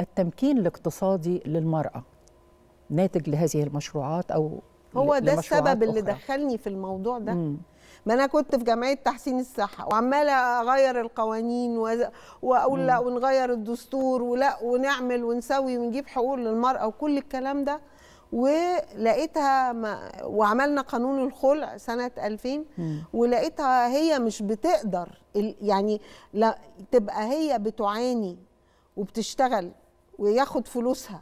التمكين الاقتصادي للمرأة ناتج لهذه المشروعات أو هو ده السبب اللي دخلني في الموضوع ده مم. ما انا كنت في جمعيه تحسين الصحه وعماله اغير القوانين و... واقول مم. لا ونغير الدستور ولا ونعمل ونسوي ونجيب حقوق للمراه وكل الكلام ده ولقيتها ما وعملنا قانون الخلع سنه 2000 مم. ولقيتها هي مش بتقدر يعني لا تبقى هي بتعاني وبتشتغل وياخد فلوسها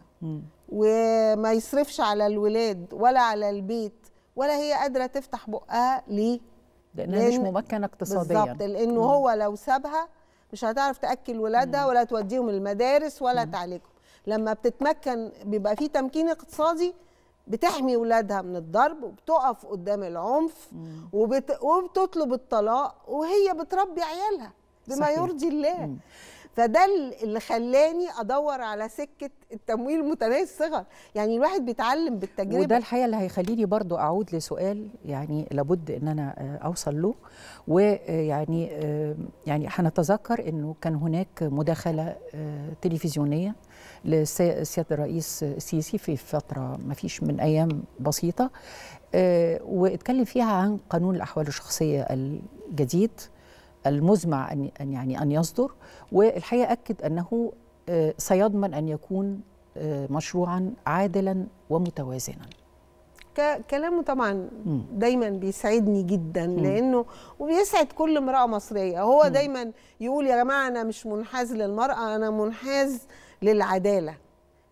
وما يصرفش على الولاد ولا على البيت ولا هي قادره تفتح بقها ليه لانها لأن مش ممكنه اقتصاديا بالظبط لانه هو لو سابها مش هتعرف تاكل ولادها ولا توديهم المدارس ولا تعالجهم لما بتتمكن بيبقى في تمكين اقتصادي بتحمي ولادها من الضرب وبتقف قدام العنف وبت... وبتطلب الطلاق وهي بتربي عيالها بما صحيح. يرضي الله مم. فده اللي خلاني ادور على سكه التمويل متناهي الصغر يعني الواحد بيتعلم بالتجربه وده الحقيقه اللي هيخليني برضو اعود لسؤال يعني لابد ان انا آه، اوصل له ويعني آه، يعني هنتذكر انه كان هناك مداخله آه، تلفزيونيه لسياده الرئيس السيسي في فتره ما فيش من ايام بسيطه واتكلم فيها عن قانون الاحوال الشخصيه الجديد المزمع أن يعني أن يصدر والحقيقة أكد أنه آه، سيضمن أن يكون آه، مشروعا عادلا ومتوازنا كلامه طبعا دايما بيسعدني جدا لانه وبيسعد كل امراه مصريه هو دايما يقول يا جماعه انا مش منحاز للمراه انا منحاز للعداله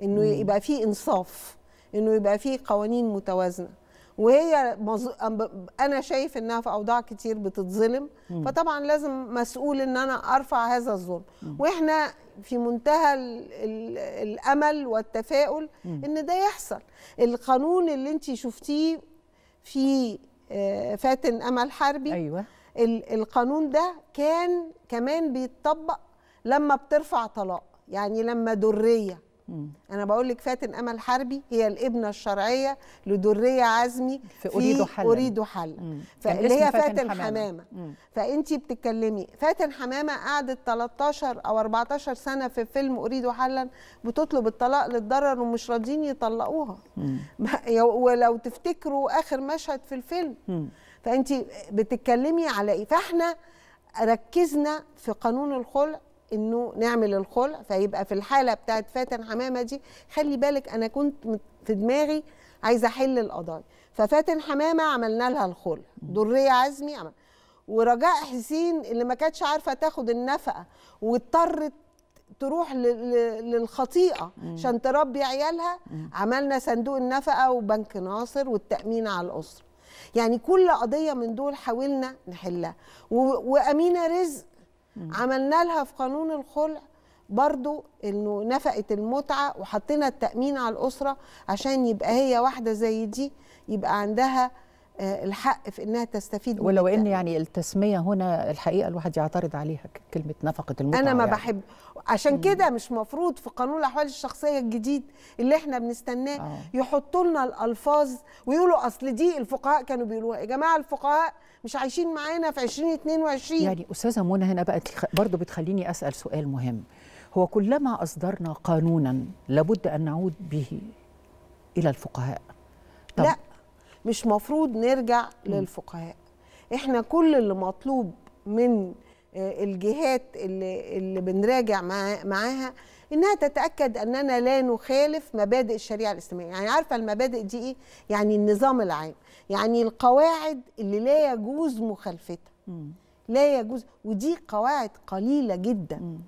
انه يبقى فيه انصاف انه يبقى فيه قوانين متوازنه وهي مز... انا شايف انها في اوضاع كتير بتتظلم فطبعا لازم مسؤول ان انا ارفع هذا الظلم واحنا في منتهى ال ال الامل والتفاؤل ان ده يحصل القانون اللي انت شفتيه في آه، فاتن امل حربي ايوه القانون ده كان كمان بيتطبق لما بترفع طلاق يعني لما دريه انا بقول لك فاتن امل حربي هي الابنه الشرعيه لدريه عزمي في اريد حلا اريد حلا فاللي هي فاتن, فاتن حمامه, حمامة. فانت بتتكلمي فاتن حمامه قعدت 13 او 14 سنه في فيلم اريد حلا بتطلب الطلاق للضرر ومش راضيين يطلقوها ولو تفتكروا اخر مشهد في الفيلم مم. فانت بتتكلمي على ايه فاحنا ركزنا في قانون الخلع انه نعمل الخلع فيبقى في الحاله بتاعت فاتن حمامه دي خلي بالك انا كنت في دماغي عايزه احل القضايا ففاتن حمامه عملنا لها الخلع دريه عزمي عمل ورجاء حسين اللي ما كانتش عارفه تاخد النفقه واضطرت تروح للخطيئه عشان تربي عيالها عملنا صندوق النفقه وبنك ناصر والتامين على الاسره يعني كل قضيه من دول حاولنا نحلها وامينه رزق عملنا لها في قانون الخلع برضو انه نفقه المتعه وحطينا التامين على الاسره عشان يبقى هي واحده زي دي يبقى عندها آه، الحق في انها تستفيد ولو ان يعني التسميه هنا الحقيقه الواحد يعترض عليها كلمه نفقه المتعه انا ما يعني. بحب عشان كده مش مفروض في قانون الاحوال الشخصيه الجديد اللي احنا بنستناه آه. يحطوا لنا الالفاظ ويقولوا اصل دي الفقهاء كانوا بيقولوها يا جماعه الفقهاء مش عايشين معانا في 2022 يعني استاذه منى هنا بقى برضه بتخليني اسال سؤال مهم هو كلما اصدرنا قانونا لابد ان نعود به الى الفقهاء طب لا مش مفروض نرجع للفقهاء احنا كل اللي مطلوب من آه، الجهات اللي, اللي بنراجع معاها انها تتاكد اننا لا نخالف مبادئ الشريعه الاسلاميه يعني عارفه المبادئ دي ايه يعني النظام العام يعني القواعد اللي لا يجوز مخالفتها لا يجوز ودي قواعد قليله جدا م.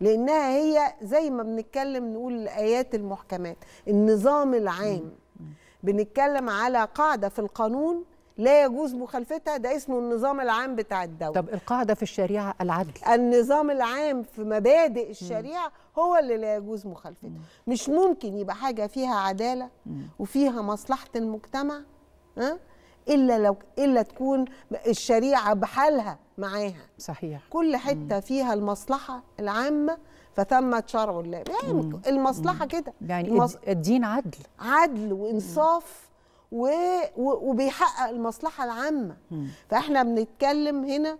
لانها هي زي ما بنتكلم نقول الايات المحكمات النظام العام م. بنتكلم على قاعدة في القانون لا يجوز مخالفتها ده اسمه النظام العام بتاع الدولة طب القاعدة في الشريعة العدل النظام العام في مبادئ الشريعة م. هو اللي لا يجوز مخالفتها مش ممكن يبقى حاجة فيها عدالة م. وفيها مصلحة المجتمع ها؟ إلا لو إلا تكون الشريعة بحالها معاها صحيح كل حتة فيها المصلحة العامة فتم شرع الله يعني المصلحه كده يعني المص... الدين عدل عدل وانصاف و... و... وبيحقق المصلحه العامه فاحنا بنتكلم هنا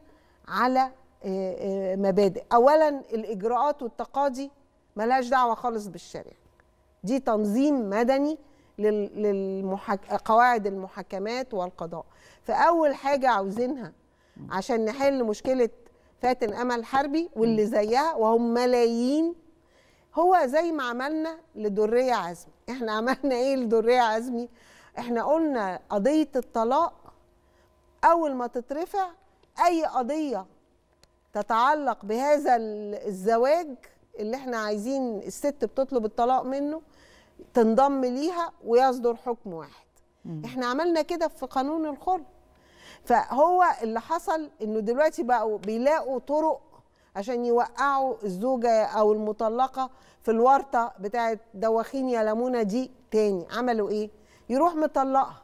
على آه، آه، مبادئ اولا الاجراءات والتقاضي ملهاش دعوه خالص بالشرع دي تنظيم مدني للمحك... قواعد المحاكمات والقضاء فاول حاجه عاوزينها عشان نحل مشكله فاتن امل حربي واللي زيها وهم ملايين هو زي ما عملنا لدريه عزمي احنا عملنا ايه لدريه عزمي احنا قلنا قضيه الطلاق اول ما تترفع اي قضيه تتعلق بهذا الزواج اللي احنا عايزين الست بتطلب الطلاق منه تنضم ليها ويصدر حكم واحد احنا عملنا كده في قانون الخلق فهو اللي حصل انه دلوقتي بقوا بيلاقوا طرق عشان يوقعوا الزوجه او المطلقه في الورطه بتاعه دواخين يا لمونه دي تاني عملوا ايه يروح مطلقها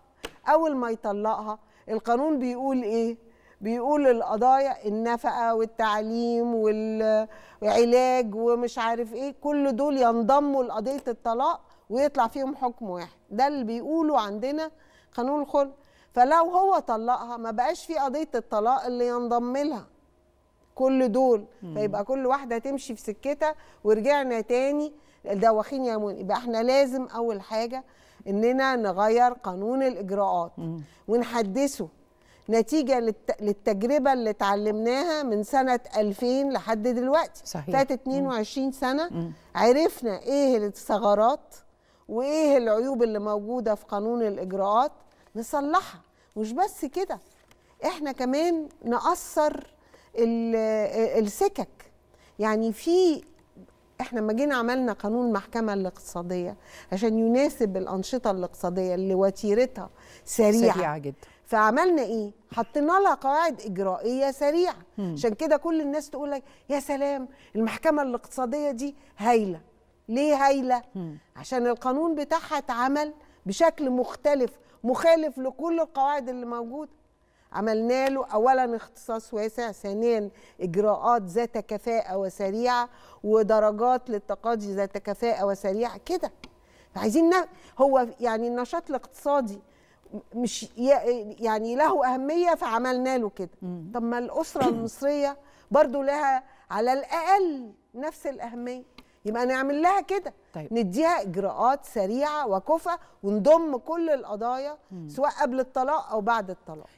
اول ما يطلقها القانون بيقول ايه بيقول القضايا النفقه والتعليم والعلاج ومش عارف ايه كل دول ينضموا لقضيه الطلاق ويطلع فيهم حكم واحد ده اللي بيقولوا عندنا قانون الخلق فلو هو طلقها ما بقاش في قضيه الطلاق اللي ينضم لها كل دول فيبقى كل واحده تمشي في سكتها ورجعنا تاني الدواخين يا مون يبقى احنا لازم اول حاجه اننا نغير قانون الاجراءات ونحدثه نتيجة للتجربة اللي اتعلمناها من سنة 2000 لحد دلوقتي صحيح. فاتت 22 مم. سنة مم. عرفنا ايه الثغرات وايه العيوب اللي موجودة في قانون الإجراءات نصلحها مش بس كده احنا كمان نقصر آه، السكك يعني في احنا لما جينا عملنا قانون المحكمه الاقتصاديه عشان يناسب الانشطه الاقتصاديه اللي وتيرتها سريعه سريعه جدا فعملنا ايه؟ حطينا لها قواعد اجرائيه سريعه عشان كده كل الناس تقول لك يا سلام المحكمه الاقتصاديه دي هايله ليه هايله؟ عشان القانون بتاعها اتعمل بشكل مختلف مخالف لكل القواعد اللي موجوده عملنا له اولا اختصاص واسع ثانيا اجراءات ذات كفاءه وسريعه ودرجات للتقاضي ذات كفاءه وسريعه كده فعايزين هو يعني النشاط الاقتصادي مش يعني له اهميه فعملنا له كده طب ما الاسره المصريه برضو لها على الاقل نفس الاهميه يبقى نعمل لها كده طيب. نديها اجراءات سريعه وكفى ونضم كل القضايا سواء قبل الطلاق او بعد الطلاق